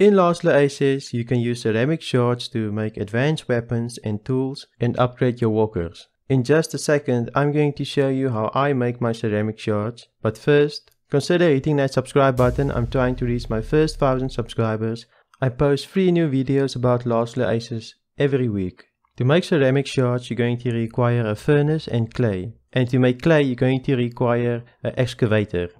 In Lastly Aces, you can use ceramic shards to make advanced weapons and tools and upgrade your walkers. In just a second, I'm going to show you how I make my ceramic shards, but first, consider hitting that subscribe button, I'm trying to reach my first 1000 subscribers. I post 3 new videos about Lastly Aces every week. To make ceramic shards, you're going to require a furnace and clay. And to make clay, you're going to require an excavator.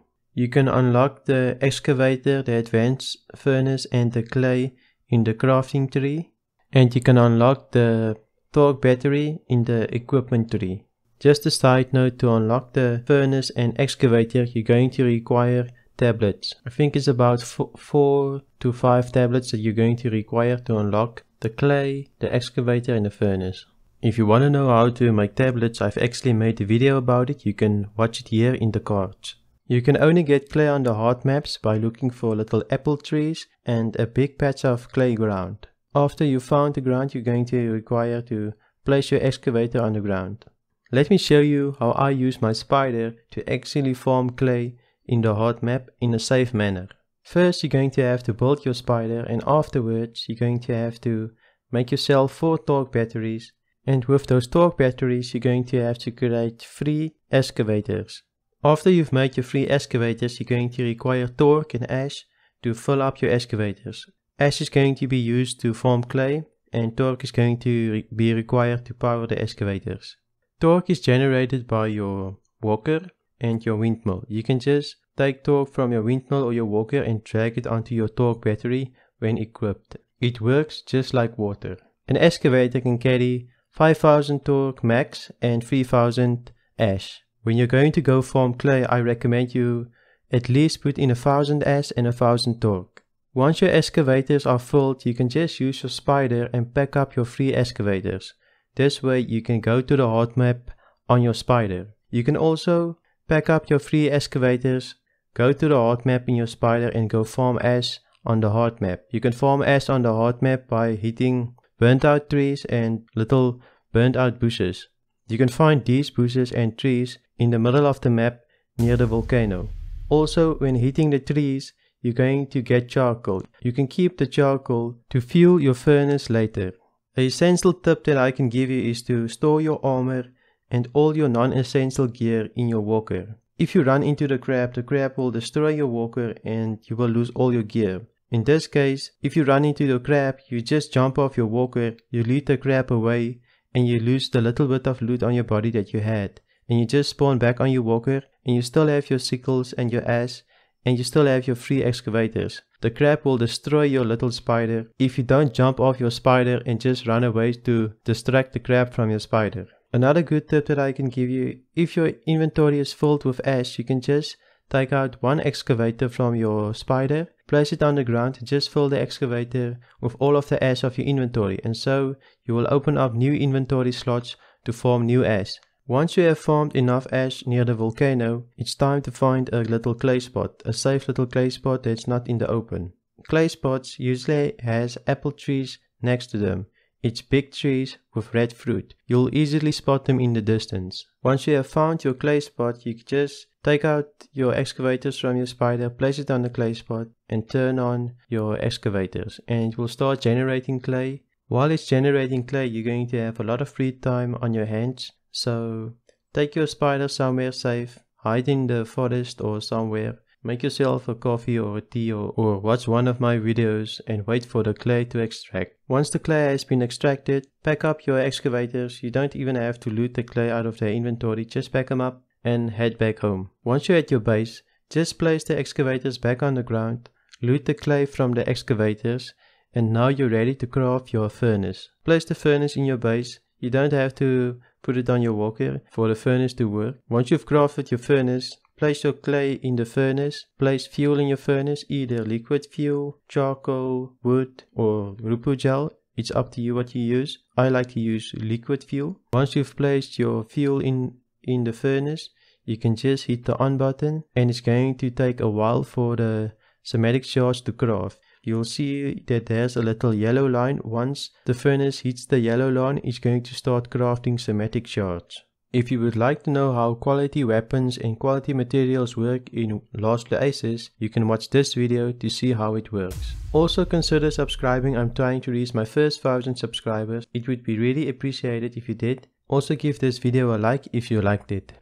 You can unlock the excavator, the advanced furnace and the clay in the crafting tree. And you can unlock the torque battery in the equipment tree. Just a side note, to unlock the furnace and excavator, you're going to require tablets. I think it's about four to five tablets that you're going to require to unlock the clay, the excavator and the furnace. If you want to know how to make tablets, I've actually made a video about it. You can watch it here in the cards. You can only get clay on the hard maps by looking for little apple trees and a big patch of clay ground. After you found the ground you're going to require to place your excavator on the ground. Let me show you how I use my spider to actually form clay in the hard map in a safe manner. First you're going to have to build your spider and afterwards you're going to have to make yourself 4 torque batteries and with those torque batteries you're going to have to create 3 excavators. After you've made your three excavators, you're going to require torque and ash to fill up your excavators. Ash is going to be used to form clay and torque is going to re be required to power the excavators. Torque is generated by your walker and your windmill. You can just take torque from your windmill or your walker and drag it onto your torque battery when equipped. It works just like water. An excavator can carry 5000 torque max and 3000 ash. When you're going to go form clay, I recommend you at least put in a thousand S and a thousand torque. Once your excavators are filled, you can just use your spider and pack up your free excavators. This way you can go to the hot map on your spider. You can also pack up your free excavators, go to the hot map in your spider and go farm S on the hard map. You can farm S on the hard map by hitting burnt out trees and little burnt out bushes. You can find these bushes and trees in the middle of the map near the volcano. Also, when hitting the trees, you're going to get charcoal. You can keep the charcoal to fuel your furnace later. A essential tip that I can give you is to store your armor and all your non-essential gear in your walker. If you run into the crab, the crab will destroy your walker and you will lose all your gear. In this case, if you run into the crab, you just jump off your walker, you lead the crab away and you lose the little bit of loot on your body that you had and you just spawn back on your walker and you still have your sickles and your ass and you still have your free excavators. The crab will destroy your little spider if you don't jump off your spider and just run away to distract the crab from your spider. Another good tip that I can give you, if your inventory is filled with ash, you can just take out one excavator from your spider, place it on the ground, just fill the excavator with all of the ash of your inventory and so you will open up new inventory slots to form new ash. Once you have formed enough ash near the volcano, it's time to find a little clay spot, a safe little clay spot that's not in the open. Clay spots usually has apple trees next to them. It's big trees with red fruit. You'll easily spot them in the distance. Once you have found your clay spot, you just take out your excavators from your spider, place it on the clay spot and turn on your excavators and it will start generating clay. While it's generating clay, you're going to have a lot of free time on your hands so take your spider somewhere safe, hide in the forest or somewhere, make yourself a coffee or a tea or, or watch one of my videos and wait for the clay to extract. Once the clay has been extracted, pack up your excavators, you don't even have to loot the clay out of their inventory, just pack them up and head back home. Once you're at your base, just place the excavators back on the ground, loot the clay from the excavators and now you're ready to craft your furnace. Place the furnace in your base, you don't have to put it on your walker for the furnace to work. Once you've crafted your furnace, place your clay in the furnace, place fuel in your furnace, either liquid fuel, charcoal, wood or rupu gel. It's up to you what you use. I like to use liquid fuel. Once you've placed your fuel in, in the furnace, you can just hit the on button and it's going to take a while for the somatic charge to craft you'll see that there's a little yellow line. Once the furnace hits the yellow line, it's going to start crafting somatic shards. If you would like to know how quality weapons and quality materials work in Lost Aces, you can watch this video to see how it works. Also consider subscribing, I'm trying to reach my first 1000 subscribers. It would be really appreciated if you did. Also give this video a like if you liked it.